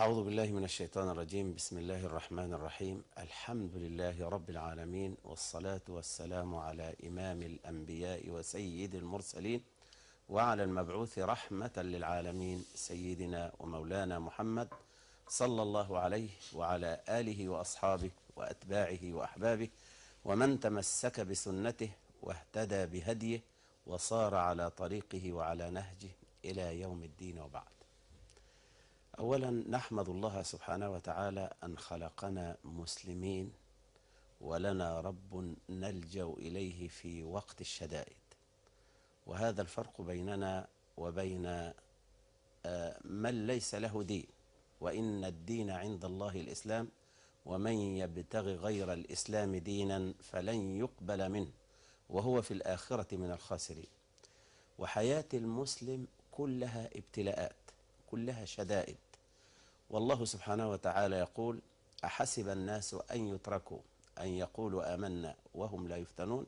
أعوذ بالله من الشيطان الرجيم بسم الله الرحمن الرحيم الحمد لله رب العالمين والصلاة والسلام على إمام الأنبياء وسيد المرسلين وعلى المبعوث رحمة للعالمين سيدنا ومولانا محمد صلى الله عليه وعلى آله وأصحابه وأتباعه وأحبابه ومن تمسك بسنته واهتدى بهديه وصار على طريقه وعلى نهجه إلى يوم الدين وبعد أولا نحمد الله سبحانه وتعالى أن خلقنا مسلمين ولنا رب نلجأ إليه في وقت الشدائد وهذا الفرق بيننا وبين آه، من ليس له دين وإن الدين عند الله الإسلام ومن يبتغ غير الإسلام دينا فلن يقبل منه وهو في الآخرة من الخاسرين وحياة المسلم كلها ابتلاءات كلها شدائد والله سبحانه وتعالى يقول أحسب الناس أن يتركوا أن يقولوا آمنا وهم لا يفتنون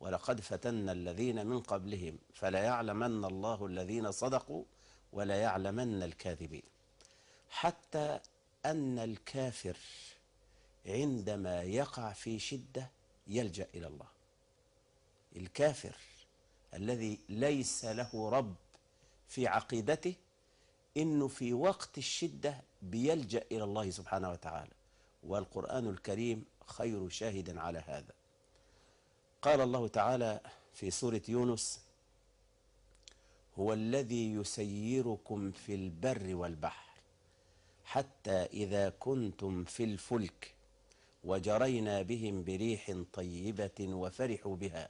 ولقد فتنا الذين من قبلهم فلا يعلمن الله الذين صدقوا ولا يعلمن الكاذبين حتى أن الكافر عندما يقع في شدة يلجأ إلى الله الكافر الذي ليس له رب في عقيدته انه في وقت الشده بيلجا الى الله سبحانه وتعالى والقران الكريم خير شاهد على هذا قال الله تعالى في سوره يونس هو الذي يسيركم في البر والبحر حتى اذا كنتم في الفلك وجرينا بهم بريح طيبه وفرحوا بها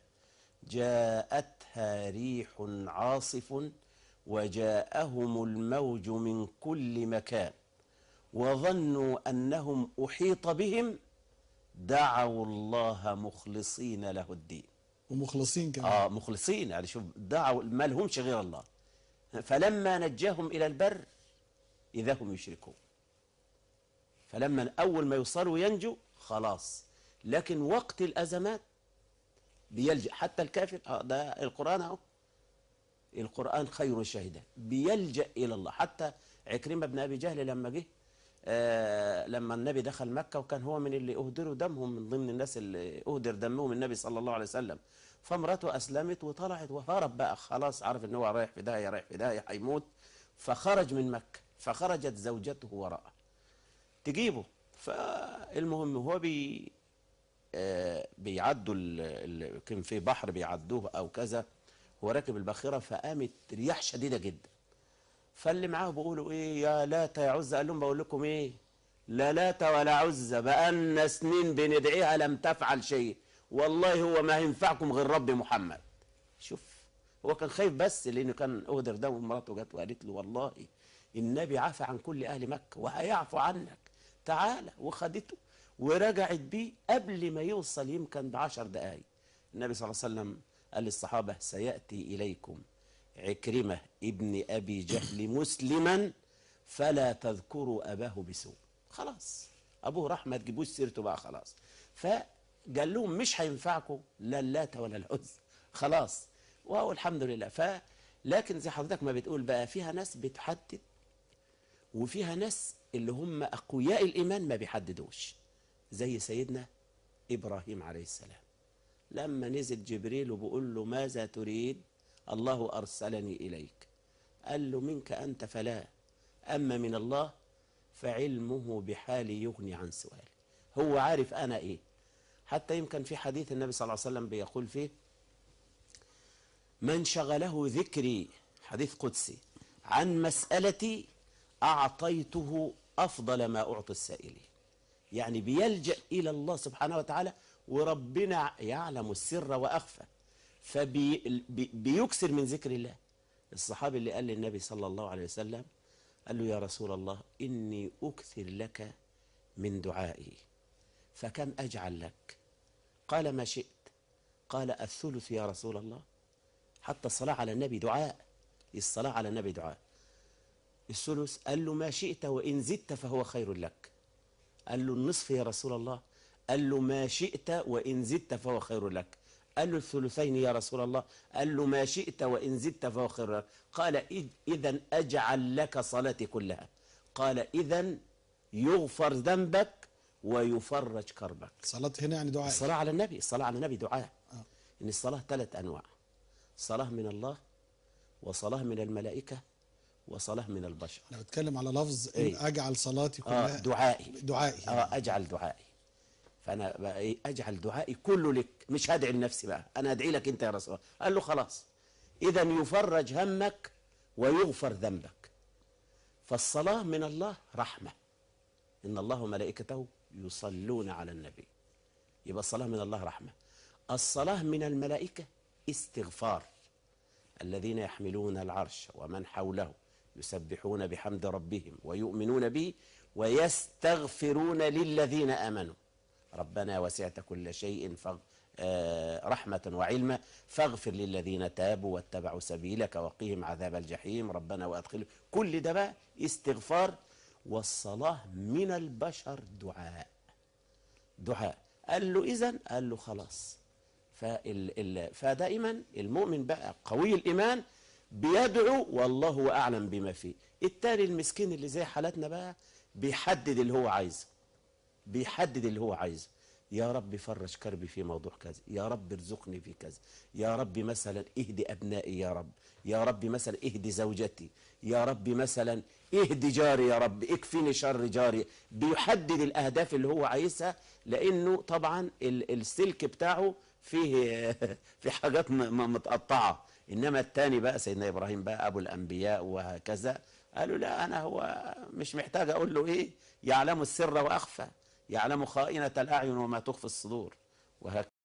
جاءتها ريح عاصف وجاءهم الموج من كل مكان وظنوا أنهم أحيط بهم دعوا الله مخلصين له الدين ومخلصين كمان آه مخلصين يعني شوف دعوا ما لهمش غير الله فلما نجاهم إلى البر إذا هم يشركون فلما أول ما يوصلوا ينجو خلاص لكن وقت الأزمات بيلجأ حتى الكافر آه ده القرآن أهو القرآن خير الشهيدة بيلجأ إلى الله حتى عكرمة بن أبي جهل لما جه آه لما النبي دخل مكة وكان هو من اللي أهدروا دمهم من ضمن الناس اللي أهدر دمهم النبي صلى الله عليه وسلم فامراته أسلمت وطلعت وهرب بقى خلاص عارف إن هو رايح في داهية رايح في داهية هيموت فخرج من مكة فخرجت زوجته وراءه تجيبه فالمهم هو بي آه بيعدوا كان في بحر بيعدوه أو كذا هو راكب الباخره فقامت رياح شديده جدا فاللي معاه بيقولوا ايه يا لات يا عزة قال لهم بقول لكم ايه لا لات ولا عزة بقالنا سنين بندعيها لم تفعل شيء والله هو ما ينفعكم غير رب محمد شوف هو كان خايف بس لانه كان اهدر ده ومراته جت وقالت له والله النبي عفى عن كل اهل مكه وهيعفو عنك تعالى وخدته ورجعت بيه قبل ما يوصل يمكن ب 10 دقائق النبي صلى الله عليه وسلم قال للصحابة سيأتي إليكم عكرمة ابن أبي جهل مسلما فلا تذكروا أباه بسوء خلاص أبوه راح ما تجيبوش سيرته بقى خلاص فقال لهم مش هينفعكم لا اللات ولا العزى خلاص وهو الحمد لله ف لكن زي حضرتك ما بتقول بقى فيها ناس بتحدد وفيها ناس اللي هم أقوياء الإيمان ما بيحددوش زي سيدنا إبراهيم عليه السلام لما نزل جبريل وبقول له ماذا تريد الله أرسلني إليك قال له منك أنت فلا أما من الله فعلمه بحالي يغني عن سؤالي هو عارف أنا إيه حتى يمكن في حديث النبي صلى الله عليه وسلم بيقول فيه من شغله ذكري حديث قدسي عن مسألتي أعطيته أفضل ما أعطي السائلين يعني بيلجأ إلى الله سبحانه وتعالى وربنا يعلم السر وأخفى فبيكسر من ذكر الله الصحابي اللي قال للنبي صلى الله عليه وسلم قال له يا رسول الله إني أكثر لك من دعائي فكم أجعل لك قال ما شئت قال الثلث يا رسول الله حتى الصلاة على النبي دعاء الصلاة على النبي دعاء الثلث قال له ما شئت وإن زدت فهو خير لك قال له النصف يا رسول الله قال له ما شئت وإن زدت فهو خير لك قال له الثلثين يا رسول الله قال له ما شئت وإن زدت فهو خير لك قال إذا أجعل لك صلاتي كلها قال إذا يغفر ذنبك ويفرج كربك صلاة هنا يعني دعاء الصلاة على النبي الصلاة على النبي دعاء آه. إن الصلاة ثلاث أنواع صلاة من الله وصلاة من الملائكة وصلاة من البشر أنا بتكلم على لفظ إيه؟ أجعل صلاتي آه، كلها آه دعائي دعائي آه أجعل دعائي فانا بقى ايه اجعل دعائي كله لك مش هدعي لنفسي بقى انا ادعي لك انت يا رسول الله قال له خلاص اذا يفرج همك ويغفر ذنبك فالصلاه من الله رحمه ان الله وملائكته يصلون على النبي يبقى الصلاه من الله رحمه الصلاه من الملائكه استغفار الذين يحملون العرش ومن حوله يسبحون بحمد ربهم ويؤمنون به ويستغفرون للذين امنوا ربنا وسعت كل شيء فغ آه، رحمة وعلما فاغفر للذين تابوا واتبعوا سبيلك وقهم عذاب الجحيم ربنا وأدخل كل ده بقى استغفار والصلاة من البشر دعاء دعاء قال له إذن قال له خلاص فدائما المؤمن بقى قوي الإيمان بيدعو والله أعلم بما فيه التالي المسكين اللي زي حالتنا بقى بيحدد اللي هو عايزه بيحدد اللي هو عايزه يا رب فرج كربي في موضوع كذا يا رب ارزقني في كذا يا رب مثلا اهدي أبنائي يا رب يا رب مثلا اهدي زوجتي يا رب مثلا اهدي جاري يا رب اكفيني شر جاري بيحدد الأهداف اللي هو عايزها لأنه طبعا السلك بتاعه فيه في حاجات متقطعة إنما الثاني بقى سيدنا إبراهيم بقى أبو الأنبياء وهكذا قالوا لا أنا هو مش محتاج أقول له إيه يعلم السر وأخفى يعلم خائنة الأعين وما تخفي الصدور وهكذا